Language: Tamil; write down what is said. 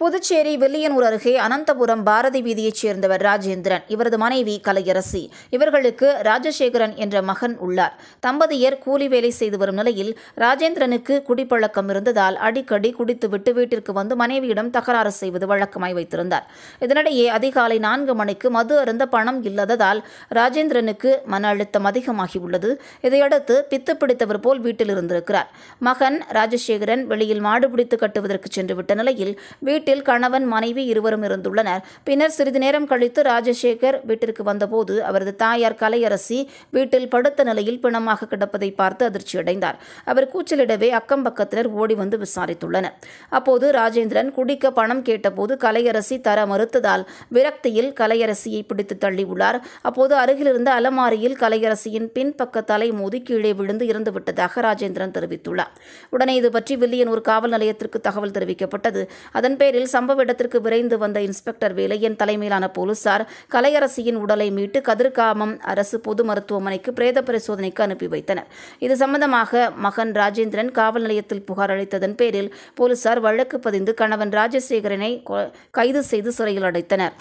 புதுச்சேரி வில்லியனூர் அருகே அனந்தபுரம் பாரதி வீதியைச் சேர்ந்தவர் ராஜேந்திரன் இவரது மனைவி கலையரசி இவர்களுக்கு ராஜசேகரன் என்ற மகன் உள்ளார் தம்பதியர் கூலி வேலை செய்து வரும் நிலையில் ராஜேந்திரனுக்கு குடிப்பழக்கம் இருந்ததால் அடிக்கடி குடித்துவிட்டு வீட்டிற்கு வந்து மனைவியிடம் தகராறு செய்வது வழக்கமாய் வைத்திருந்தார் இதனிடையே அதிகாலை நான்கு மணிக்கு மது அருந்த பணம் இல்லாததால் ராஜேந்திரனுக்கு மன அழுத்தம் அதிகமாகி உள்ளது இதையடுத்து பித்து பிடித்தவர் போல் வீட்டில் இருந்திருக்கிறார் மகன் ராஜசேகரன் வெளியில் மாடு பிடித்து கட்டுவதற்கு சென்றுவிட்ட நிலையில் வீட்டில் வீட்டில் கணவன் மனைவி இருவரும் இருந்துள்ளனர் பின்னர் சிறிது நேரம் கழித்து ராஜசேகர் வீட்டிற்கு வந்தபோது அவரது தாயார் கலையரசி வீட்டில் படுத்த நிலையில் பிணமாக கிடப்பதை பார்த்து அதிர்ச்சியடைந்தார் அவர் கூச்சலிடவே அக்கம் பக்கத்தினர் ஓடி வந்து விசாரித்துள்ளனர் அப்போது ராஜேந்திரன் குடிக்க பணம் கேட்டபோது கலையரசி தர மறுத்ததால் விரக்தியில் கலையரசியை பிடித்து தள்ளியுள்ளார் அப்போது அருகிலிருந்து அலமாரியில் கலையரசியின் பின்பக்க தலை மோதி கீழே விழுந்து இறந்துவிட்டதாக ராஜேந்திரன் தெரிவித்துள்ளார் உடனே இது பற்றி வில்லியனூர் காவல் நிலையத்திற்கு தகவல் தெரிவிக்கப்பட்டது அதன் பேர் பேரில் சம்பவ இடத்திற்கு விரைந்து வந்த இன்ஸ்பெக்டர் வேலையன் தலைமையிலான போலீசார் கலையரசியின் உடலை மீட்டு கதிர்காமம் அரசு பொது மருத்துவமனைக்கு பிரேத பரிசோதனைக்கு அனுப்பி வைத்தனர் இது சம்பந்தமாக மகன் ராஜேந்திரன் காவல் நிலையத்தில் புகார் அளித்ததன் பேரில் போலீசார் வழக்கு பதிந்து கணவன் ராஜசேகரனை கைது செய்து சிறையில் அடைத்தனர்